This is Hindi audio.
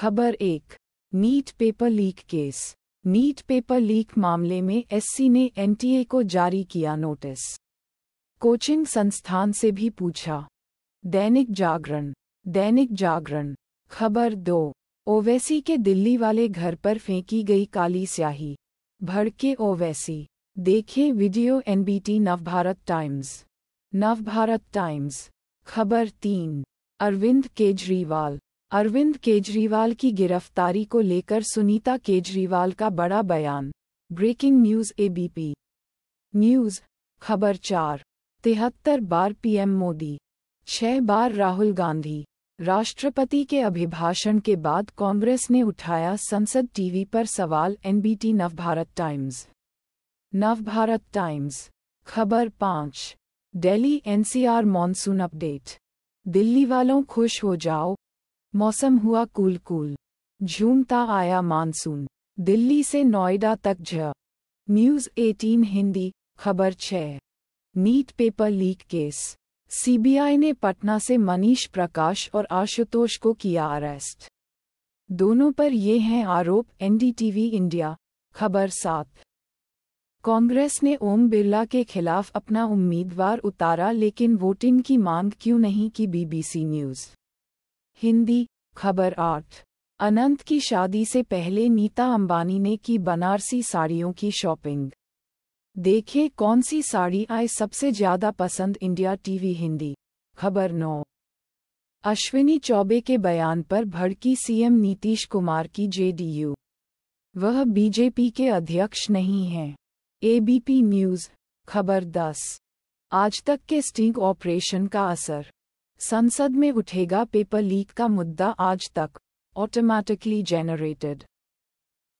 खबर एक NEET paper leak case NEET paper leak मामले में एससी ने एनटीए को जारी किया नोटिस कोचिंग संस्थान से भी पूछा दैनिक जागरण दैनिक जागरण खबर दो ओवैसी के दिल्ली वाले घर पर फेंकी गई काली स्याही भड़के ओवैसी देखें video NBT Navbharat Times Navbharat Times खबर तीन अरविंद केजरीवाल अरविंद केजरीवाल की गिरफ्तारी को लेकर सुनीता केजरीवाल का बड़ा बयान ब्रेकिंग न्यूज एबीपी न्यूज खबर चार तिहत्तर बार पीएम मोदी छह बार राहुल गांधी राष्ट्रपति के अभिभाषण के बाद कांग्रेस ने उठाया संसद टीवी पर सवाल NBT Navbharat Times Navbharat Times खबर पाँच Delhi NCR monsoon update Delhi वालों खुश हो जाओ मौसम हुआ कूल कूल झूमता आया मानसून दिल्ली से नोएडा तक झ न्यूज़ 18 हिंदी खबर छः NEET paper leak case CBI ने पटना से मनीष प्रकाश और आशुतोष को किया अरेस्ट दोनों पर ये हैं आरोप एनडीटीवी इंडिया खबर सात कांग्रेस ने ओम बिरला के खिलाफ अपना उम्मीदवार उतारा लेकिन वोटिंग की मांग क्यों नहीं की बीबीसी न्यूज़ हिंदी खबर आठ अनंत की शादी से पहले नीता अंबानी ने की बनारसी साड़ियों की शॉपिंग देखें कौन सी साड़ी आए सबसे ज्यादा पसंद इंडिया टीवी हिंदी खबर नौ अश्विनी चौबे के बयान पर भड़की सीएम नीतीश कुमार की जेडीयू वह बीजेपी के अध्यक्ष नहीं हैं एबीपी न्यूज़ खबर दस आज तक के स्टिंग ऑपरेशन का असर संसद में उठेगा पेपर लीक का मुद्दा आज तक ऑटोमैटिकली जनरेटेड